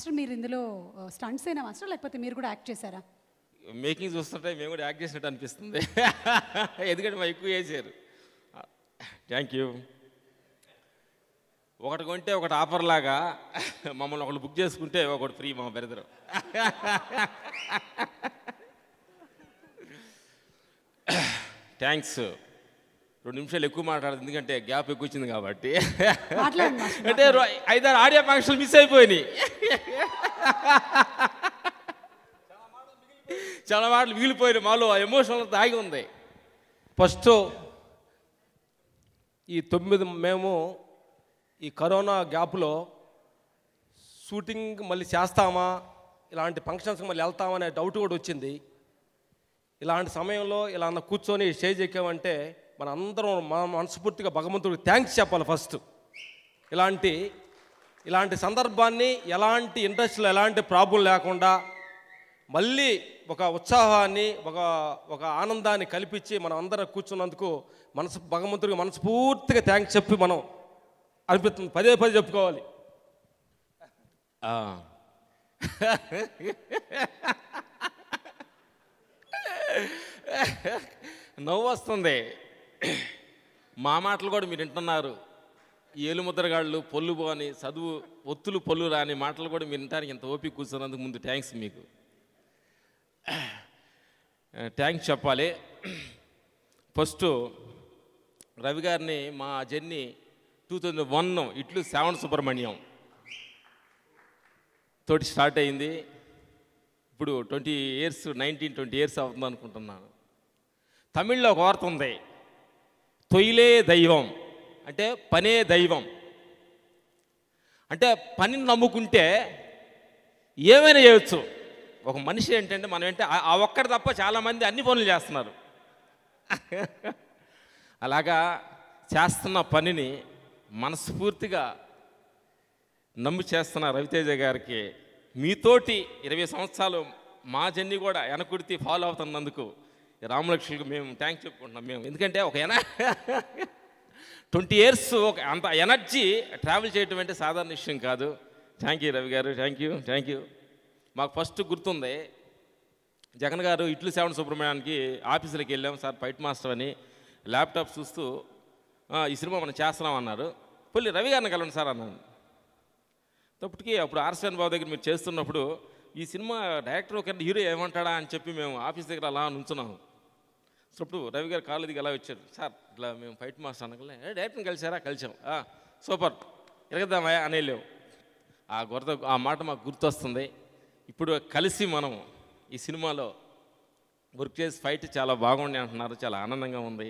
master మీరు ఇందులో stunts అయినా మాస్టర్ లేకపోతే మీరు కూడా యాక్ట్ చేశారా మేకింగ్ చూస్తుంటే మేము కూడా యాక్ట్ చేసినట్టు అనిపిస్తుంది ఎందుకంటే మా ఎక్కువ చేశారు థ్యాంక్ యూ ఒకటి కొంటే ఒకటి ఆఫర్ లాగా మమ్మల్ని ఒకటి బుక్ చేసుకుంటే ఒకటి ఫ్రీ మా బ్రదరు థ్యాంక్స్ రెండు నిమిషాలు ఎక్కువ మాట్లాడదు ఎందుకంటే గ్యాప్ ఎక్కువ వచ్చింది కాబట్టి అంటే ఐదారు ఆడియో ఫంక్షన్ మిస్ అయిపోయినాయి చాలా మాటలు మిగిలిపోయినాయి మాలో ఆ తాగి ఉంది ఫస్ట్ ఈ తొమ్మిది మేము ఈ కరోనా గ్యాప్లో షూటింగ్ మళ్ళీ చేస్తామా ఇలాంటి ఫంక్షన్స్కి మళ్ళీ వెళ్తామనే డౌట్ కూడా వచ్చింది ఇలాంటి సమయంలో ఇలా కూర్చొని స్టేజ్ ఎక్కామంటే మన అందరం మన మనస్ఫూర్తిగా భగవంతుడికి థ్యాంక్స్ చెప్పాలి ఫస్ట్ ఇలాంటి ఇలాంటి సందర్భాన్ని ఎలాంటి ఇంట్రెస్ట్లో ఎలాంటి ప్రాబ్లం లేకుండా మళ్ళీ ఒక ఉత్సాహాన్ని ఒక ఒక ఆనందాన్ని కల్పించి మనం అందరం కూర్చున్నందుకు మనసు భగవంతుడికి మనస్ఫూర్తిగా థ్యాంక్స్ చెప్పి మనం అనిపిస్తుంది పదే పదే చెప్పుకోవాలి నవ్వు వస్తుంది మా మాటలు కూడా మీరు వింటున్నారు ఏలు ముద్రగాళ్ళు పొల్లు పోని చదువు ఒత్తులు పొల్లు రాని మాటలు కూడా మీరు వింటారు ఇంత ఓపిక కూర్చున్నందుకు ముందు థ్యాంక్స్ మీకు థ్యాంక్స్ చెప్పాలి ఫస్ట్ రవి గారిని మా జర్నీ టూ థౌజండ్ వన్ ఇట్లు శ్రావణ సుబ్రహ్మణ్యం తోటి స్టార్ట్ అయింది ఇప్పుడు twenty years nineteen twenty years అవుతుంది అనుకుంటున్నాను తమిళ్లో ఒక వార్త ఉంది తొయిలే దైవం అంటే పనే దైవం అంటే పనిని నమ్ముకుంటే ఏమైనా చేయొచ్చు ఒక మనిషి ఏంటంటే మనం ఏంటంటే ఆ ఒక్కరు తప్ప చాలామంది అన్ని పనులు చేస్తున్నారు అలాగా చేస్తున్న పనిని మనస్ఫూర్తిగా నమ్ము చేస్తున్న రవితేజ గారికి మీతోటి ఇరవై సంవత్సరాలు మా జన్ని కూడా వెనకుడితి ఫాలో అవుతున్నందుకు రామలక్ష్మికి మేము థ్యాంక్స్ చెప్పుకుంటున్నాం మేము ఎందుకంటే ఒక ఎన ట్వంటీ ఇయర్స్ ఒక అంత ఎనర్జీ ట్రావెల్ చేయటం అంటే సాధారణ విషయం కాదు thank you Ravi garu thank you thank you మాకు ఫస్ట్ గుర్తుంది జగన్ గారు ఇట్లు సేవన సుబ్రహ్మణ్యానికి ఆఫీసులకు వెళ్ళాం సార్ ఫైట్ మాస్టర్ అని ల్యాప్టాప్ చూస్తూ ఈ సినిమా మనం చేస్తున్నాం అన్నారు పుల్లి రవి గారిని కలవండి సార్ అన్నాను తప్పటికి అప్పుడు ఆర్సన్ బాబు దగ్గర మీరు చేస్తున్నప్పుడు ఈ సినిమా డైరెక్టర్ ఒక హీరో ఏమంటాడా అని చెప్పి మేము ఆఫీస్ దగ్గర అలా నుంచున్నాము సో ఇప్పుడు రవి గారు కాళ్ళు దిగి అలా వచ్చారు సార్ ఇట్లా మేము ఫైట్ మాస్టర్ అనగలే డైరెక్ట్ని కలిసారా కలిసాం సూపర్ ఎరగద్దామయ్యా అనేలేవు ఆ గొడత ఆ మాట మాకు గుర్తొస్తుంది ఇప్పుడు కలిసి మనం ఈ సినిమాలో వర్క్ చేసి ఫైట్ చాలా బాగుండి అంటున్నారు చాలా ఆనందంగా ఉంది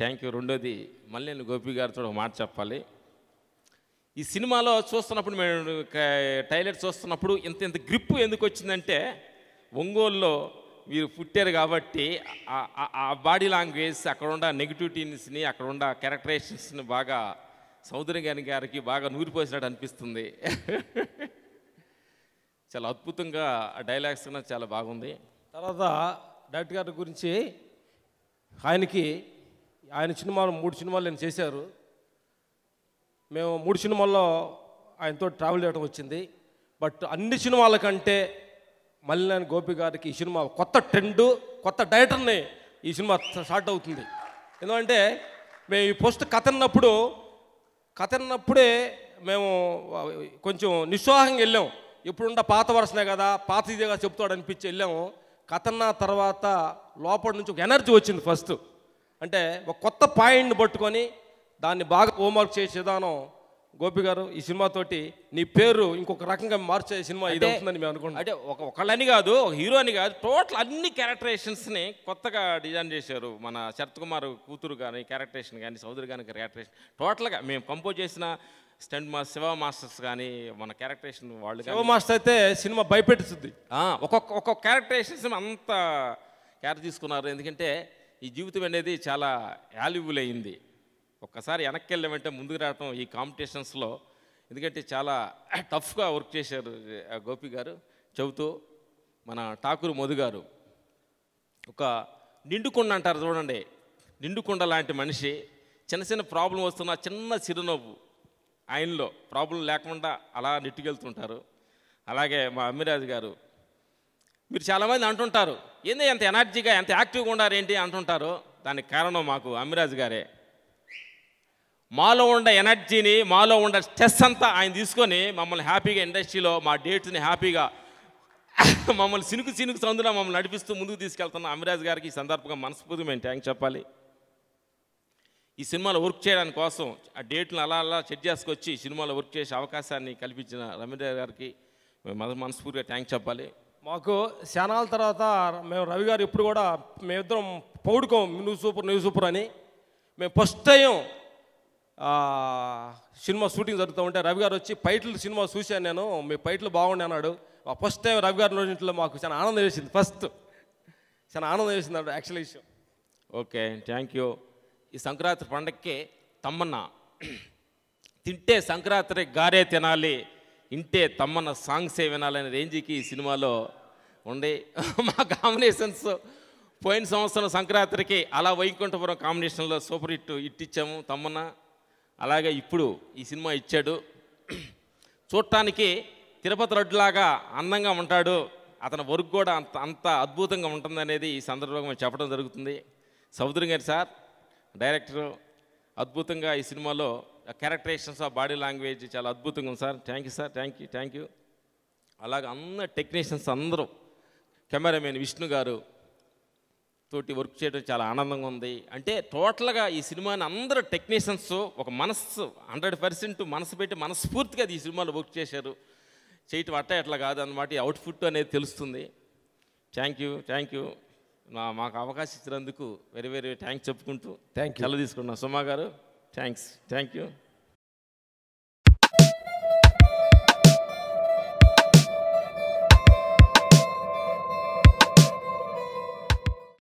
థ్యాంక్ యూ రెండోది మళ్ళీ నేను గోపి గారితో ఒక మాట చెప్పాలి ఈ సినిమాలో చూస్తున్నప్పుడు మేము టైలర్ చూస్తున్నప్పుడు ఇంత ఇంత గ్రిప్ ఎందుకు వచ్చిందంటే ఒంగోలులో వీరు పుట్టారు కాబట్టి ఆ బాడీ లాంగ్వేజ్ అక్కడ ఉన్న నెగిటివిటీస్ని అక్కడ ఉన్న క్యారెక్టరైజేషన్స్ని బాగా సౌదరి గారి గారికి బాగా నూరిపోసినట్టు అనిపిస్తుంది చాలా అద్భుతంగా డైలాగ్స్ అనేది చాలా బాగుంది తర్వాత డైరెక్టర్ గారి గురించి ఆయనకి ఆయన సినిమాలు మూడు సినిమాలు నేను చేశారు మేము మూడు సినిమాల్లో ఆయనతో ట్రావెల్ చేయడం వచ్చింది బట్ అన్ని సినిమాల కంటే మల్లినాని గోపి గారికి ఈ సినిమా కొత్త ట్రెండ్ కొత్త డైరెక్టర్ని ఈ సినిమా స్టార్ట్ అవుతుంది ఎందుకంటే మేము ఈ పోస్ట్ కథ అన్నప్పుడు కథ అన్నప్పుడే మేము కొంచెం నిస్వాహంగా వెళ్ళాం ఇప్పుడున్న పాత వరుసనే కదా పాత ఇదేగా చెప్తాడు అనిపించి వెళ్ళాము కథన్న తర్వాత లోపల నుంచి ఒక ఎనర్జీ వచ్చింది ఫస్ట్ అంటే ఒక కొత్త పాయింట్ని పట్టుకొని దాన్ని బాగా హోంవర్క్ చేసే విధానం గోపి గారు ఈ సినిమాతోటి నీ పేరు ఇంకొక రకంగా మార్చే సినిమా ఇది అవుతుందని మేము అనుకుంటున్నాం అంటే ఒక ఒకళ్ళని కాదు ఒక హీరో అని కాదు టోటల్ అన్ని క్యారెక్టరేషన్స్ని కొత్తగా డిజైన్ చేశారు మన శరత్ కుమార్ కూతురు కానీ క్యారెక్టరేషన్ కానీ సౌదరి కానీ క్యారెక్టరేషన్ టోటల్గా మేము కంపోజ్ చేసిన స్టెంట్ మా శివ మాస్టర్స్ కానీ మన క్యారెక్టరేషన్ వాళ్ళు శివ మాస్టర్ అయితే సినిమా భయపెట్టుతుంది ఒక్కొక్క ఒక్కొక్క క్యారెక్టరేషన్స్ అంత క్యారెక్టర్ తీసుకున్నారు ఎందుకంటే ఈ జీవితం అనేది చాలా వాల్యుబుల్ అయింది ఒక్కసారి వెనక్కి వెళ్ళామంటే ముందుకు రావటం ఈ కాంపిటీషన్స్లో ఎందుకంటే చాలా టఫ్గా వర్క్ చేశారు గోపి గారు చెబుతూ మన ఠాకూర్ మధు గారు ఒక నిండుకుండ అంటారు చూడండి నిండుకుండ లాంటి మనిషి చిన్న చిన్న ప్రాబ్లం వస్తున్న చిన్న చిరునవ్వు ఆయనలో ప్రాబ్లం లేకుండా అలా నెట్టుకెళ్తుంటారు అలాగే మా అమ్మిరాజు గారు మీరు చాలామంది అంటుంటారు ఏంది ఎంత ఎనర్జీగా ఎంత యాక్టివ్గా ఉండారేంటి అంటుంటారు దానికి కారణం మాకు అమ్మిరాజు గారే మాలో ఉండే ఎనర్జీని మాలో ఉండే స్ట్రెస్ అంతా ఆయన తీసుకొని మమ్మల్ని హ్యాపీగా ఇండస్ట్రీలో మా డేట్స్ని హ్యాపీగా మమ్మల్ని సినుకు సినుకు సందులో మమ్మల్ని నడిపిస్తూ ముందుకు తీసుకెళ్తున్న అమిరాజ్ గారికి ఈ సందర్భంగా మనస్ఫూర్తి మేము థ్యాంక్ చెప్పాలి ఈ సినిమాలో వర్క్ చేయడానికి కోసం ఆ డేట్లను అలా అలా సెట్ చేసుకొచ్చి సినిమాలో వర్క్ చేసే అవకాశాన్ని కల్పించిన రమిరాజ్ గారికి మేము మనస్ఫూర్తిగా థ్యాంక్ చెప్పాలి మాకు శనాల తర్వాత మేము రవి గారు ఇప్పుడు కూడా మేమిద్దరం పౌడుకోం నువ్వు సూపర్ నువ్వు సూపర్ అని మేము ఫస్ట్ టైం సినిమా షూటింగ్ జరుగుతూ ఉంటే రవి గారు వచ్చి పైట్లు సినిమా చూశాను నేను మీ పైట్లు బాగుండే అన్నాడు ఫస్ట్ టైం రవి గారి ఇంట్లో మాకు చాలా ఆనందం వేసింది ఫస్ట్ చాలా ఆనందం వేసింది అన్నాడు యాక్చువల్ విషయం ఓకే థ్యాంక్ యూ ఈ సంక్రాంతి పండగకి తమ్మన్న తింటే సంక్రాంతి గారే తినాలి ఇంటే తమ్మన్న సాంగ్సే వినాలనే రేంజ్కి ఈ సినిమాలో ఉండే మా కాంబినేషన్స్ పోయిన సంవత్సరం సంక్రాంతికి అలా వైకుంఠపురం కాంబినేషన్లో సూపర్ హిట్ ఇట్టిచ్చాము తమ్మన్న అలాగే ఇప్పుడు ఈ సినిమా ఇచ్చాడు చూడటానికి తిరుపతి రడ్డులాగా అందంగా ఉంటాడు అతని వర్క్ కూడా అంత అంత అద్భుతంగా ఉంటుందనేది ఈ సందర్భంగా చెప్పడం జరుగుతుంది సౌదరి గారి సార్ డైరెక్టర్ అద్భుతంగా ఈ సినిమాలో క్యారెక్టరేషన్స్ ఆఫ్ బాడీ లాంగ్వేజ్ చాలా అద్భుతంగా ఉంది sir thank you sir thank you thank you అలాగే అందరు టెక్నీషియన్స్ అందరూ కెమెరామెన్ విష్ణు గారు తోటి వర్క్ చేయడం చాలా ఆనందంగా ఉంది అంటే టోటల్గా ఈ సినిమాని అందరూ టెక్నీషియన్స్ ఒక మనస్సు హండ్రెడ్ పర్సెంట్ మనసు పెట్టి మనస్ఫూర్తిగా ఈ సినిమాలో వర్క్ చేశారు చేయటం అట్ట ఎట్లా కాదనమాట అవుట్పుట్ అనేది తెలుస్తుంది థ్యాంక్ యూ థ్యాంక్ యూ నా మాకు అవకాశం ఇచ్చినందుకు వెరీ వెరీ థ్యాంక్స్ చెప్పుకుంటూ థ్యాంక్ యూ తీసుకున్నాను సుమా గారు థ్యాంక్స్ థ్యాంక్ యూ